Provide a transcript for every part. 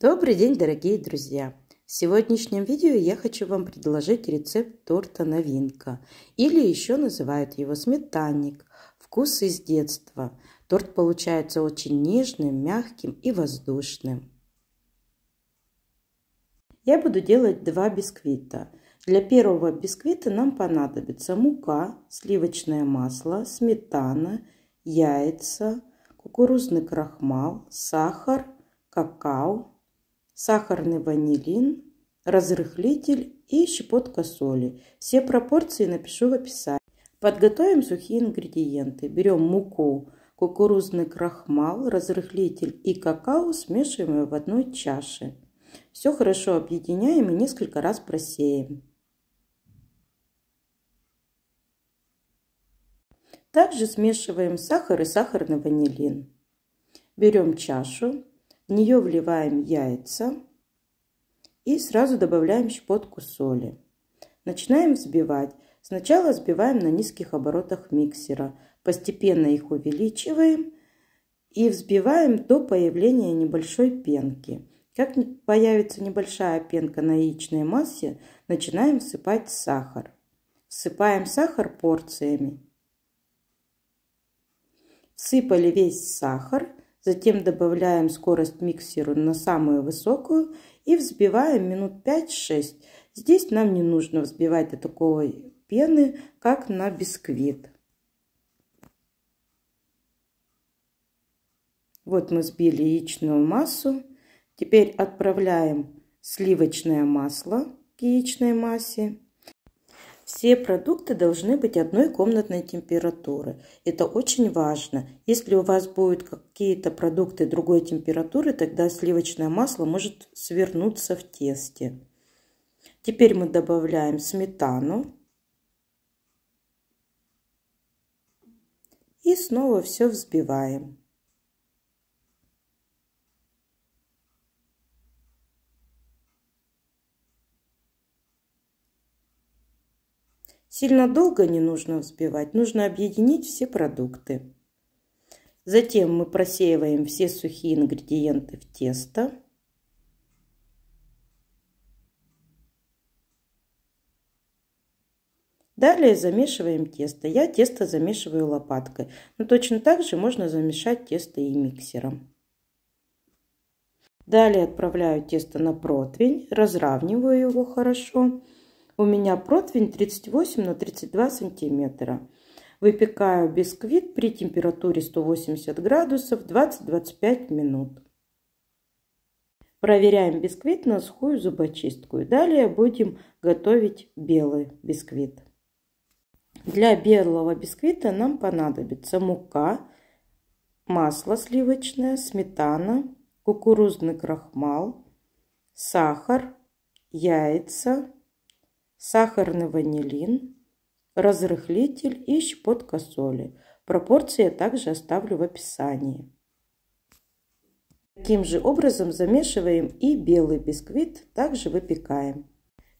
Добрый день, дорогие друзья! В сегодняшнем видео я хочу вам предложить рецепт торта «Новинка» или еще называют его сметанник. Вкус из детства. Торт получается очень нежным, мягким и воздушным. Я буду делать два бисквита. Для первого бисквита нам понадобится мука, сливочное масло, сметана, яйца, кукурузный крахмал, сахар, какао, сахарный ванилин, разрыхлитель и щепотка соли. Все пропорции напишу в описании. Подготовим сухие ингредиенты. Берем муку, кукурузный крахмал, разрыхлитель и какао, смешиваем в одной чаше. Все хорошо объединяем и несколько раз просеем. Также смешиваем сахар и сахарный ванилин. Берем чашу, в нее вливаем яйца и сразу добавляем щепотку соли. Начинаем взбивать. Сначала взбиваем на низких оборотах миксера. Постепенно их увеличиваем и взбиваем до появления небольшой пенки. Как появится небольшая пенка на яичной массе, начинаем всыпать сахар. Всыпаем сахар порциями. Всыпали весь сахар – Затем добавляем скорость миксеру на самую высокую и взбиваем минут 5-6. Здесь нам не нужно взбивать до такой пены, как на бисквит. Вот мы сбили яичную массу. Теперь отправляем сливочное масло к яичной массе. Все продукты должны быть одной комнатной температуры. Это очень важно. Если у вас будут какие-то продукты другой температуры, тогда сливочное масло может свернуться в тесте. Теперь мы добавляем сметану. И снова все взбиваем. Сильно долго не нужно взбивать, нужно объединить все продукты. Затем мы просеиваем все сухие ингредиенты в тесто. Далее замешиваем тесто. Я тесто замешиваю лопаткой, но точно так же можно замешать тесто и миксером. Далее отправляю тесто на противень, разравниваю его хорошо. У меня противень 38 на 32 сантиметра. Выпекаю бисквит при температуре 180 градусов 20-25 минут. Проверяем бисквит на сухую зубочистку. И далее будем готовить белый бисквит. Для белого бисквита нам понадобится мука, масло сливочное, сметана, кукурузный крахмал, сахар, яйца, сахарный ванилин, разрыхлитель и щепотка соли. Пропорции я также оставлю в описании. Таким же образом замешиваем и белый бисквит, также выпекаем.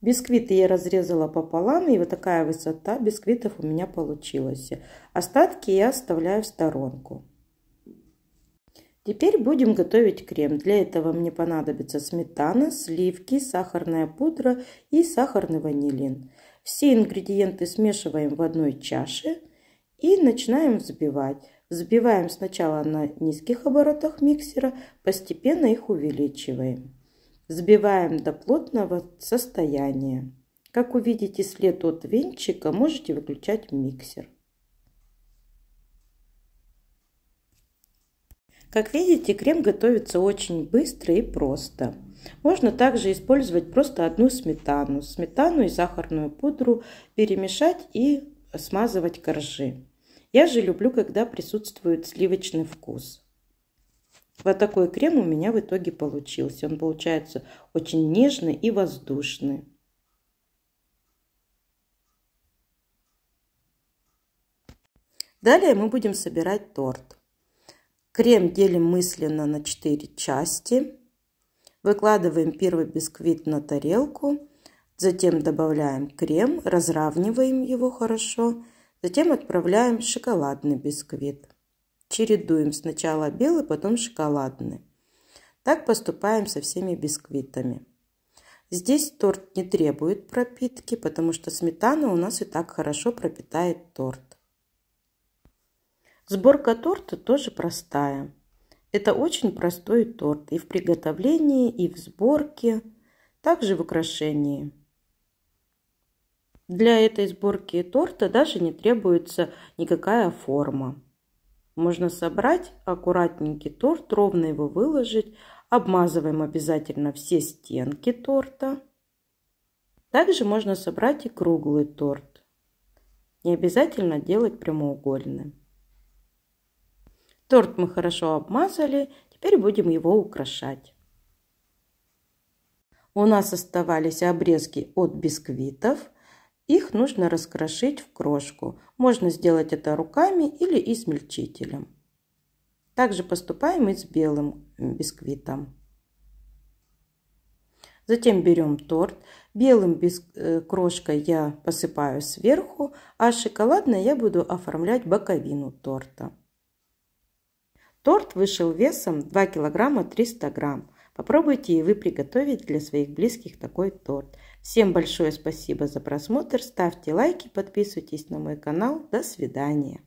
Бисквиты я разрезала пополам, и вот такая высота бисквитов у меня получилась. Остатки я оставляю в сторонку. Теперь будем готовить крем. Для этого мне понадобится сметана, сливки, сахарная пудра и сахарный ванилин. Все ингредиенты смешиваем в одной чаше и начинаем взбивать. Взбиваем сначала на низких оборотах миксера, постепенно их увеличиваем. Взбиваем до плотного состояния. Как увидите след от венчика, можете выключать миксер. Как видите, крем готовится очень быстро и просто. Можно также использовать просто одну сметану. Сметану и сахарную пудру перемешать и смазывать коржи. Я же люблю, когда присутствует сливочный вкус. Вот такой крем у меня в итоге получился. Он получается очень нежный и воздушный. Далее мы будем собирать торт. Крем делим мысленно на 4 части. Выкладываем первый бисквит на тарелку. Затем добавляем крем, разравниваем его хорошо. Затем отправляем шоколадный бисквит. Чередуем сначала белый, потом шоколадный. Так поступаем со всеми бисквитами. Здесь торт не требует пропитки, потому что сметана у нас и так хорошо пропитает торт. Сборка торта тоже простая. Это очень простой торт и в приготовлении, и в сборке, также в украшении. Для этой сборки торта даже не требуется никакая форма. Можно собрать аккуратненький торт, ровно его выложить. Обмазываем обязательно все стенки торта. Также можно собрать и круглый торт. Не обязательно делать прямоугольный. Торт мы хорошо обмазали, теперь будем его украшать. У нас оставались обрезки от бисквитов. Их нужно раскрошить в крошку. Можно сделать это руками или измельчителем. Также поступаем и с белым бисквитом. Затем берем торт. Белым бис... Э, крошкой я посыпаю сверху, а шоколадной я буду оформлять боковину торта. Торт вышел весом 2 килограмма 300 грамм. Попробуйте и вы приготовить для своих близких такой торт. Всем большое спасибо за просмотр, ставьте лайки, подписывайтесь на мой канал. До свидания!